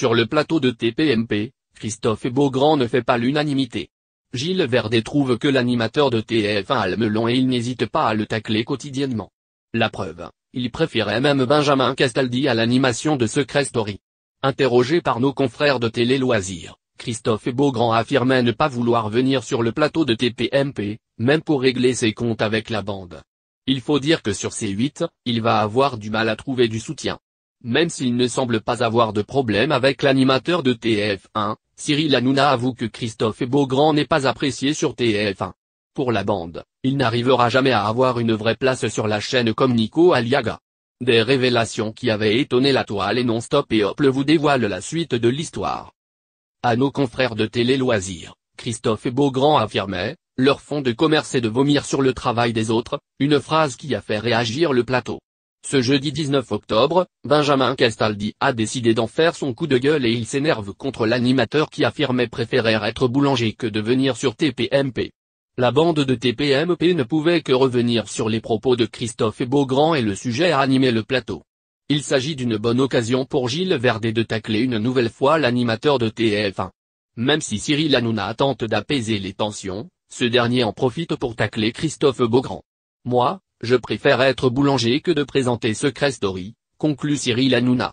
Sur le plateau de TPMP, Christophe et Beaugrand ne fait pas l'unanimité. Gilles Verdet trouve que l'animateur de TF1 a le melon et il n'hésite pas à le tacler quotidiennement. La preuve, il préférait même Benjamin Castaldi à l'animation de Secret Story. Interrogé par nos confrères de Télé Loisirs, Christophe et Beaugrand affirmait ne pas vouloir venir sur le plateau de TPMP, même pour régler ses comptes avec la bande. Il faut dire que sur ces 8, il va avoir du mal à trouver du soutien. Même s'il ne semble pas avoir de problème avec l'animateur de TF1, Cyril Hanouna avoue que Christophe Beaugrand n'est pas apprécié sur TF1. Pour la bande, il n'arrivera jamais à avoir une vraie place sur la chaîne comme Nico Aliaga. Des révélations qui avaient étonné la toile et non-stop et Hop vous dévoile la suite de l'histoire. À nos confrères de Télé Loisirs, Christophe Beaugrand affirmait, leur fond de commerce est de vomir sur le travail des autres, une phrase qui a fait réagir le plateau. Ce jeudi 19 octobre, Benjamin Castaldi a décidé d'en faire son coup de gueule et il s'énerve contre l'animateur qui affirmait préférer être boulanger que de venir sur TPMP. La bande de TPMP ne pouvait que revenir sur les propos de Christophe Beaugrand et le sujet a animé le plateau. Il s'agit d'une bonne occasion pour Gilles Verdet de tacler une nouvelle fois l'animateur de TF1. Même si Cyril Hanouna tente d'apaiser les tensions, ce dernier en profite pour tacler Christophe Beaugrand. Moi, je préfère être boulanger que de présenter Secret Story, conclut Cyril Hanouna.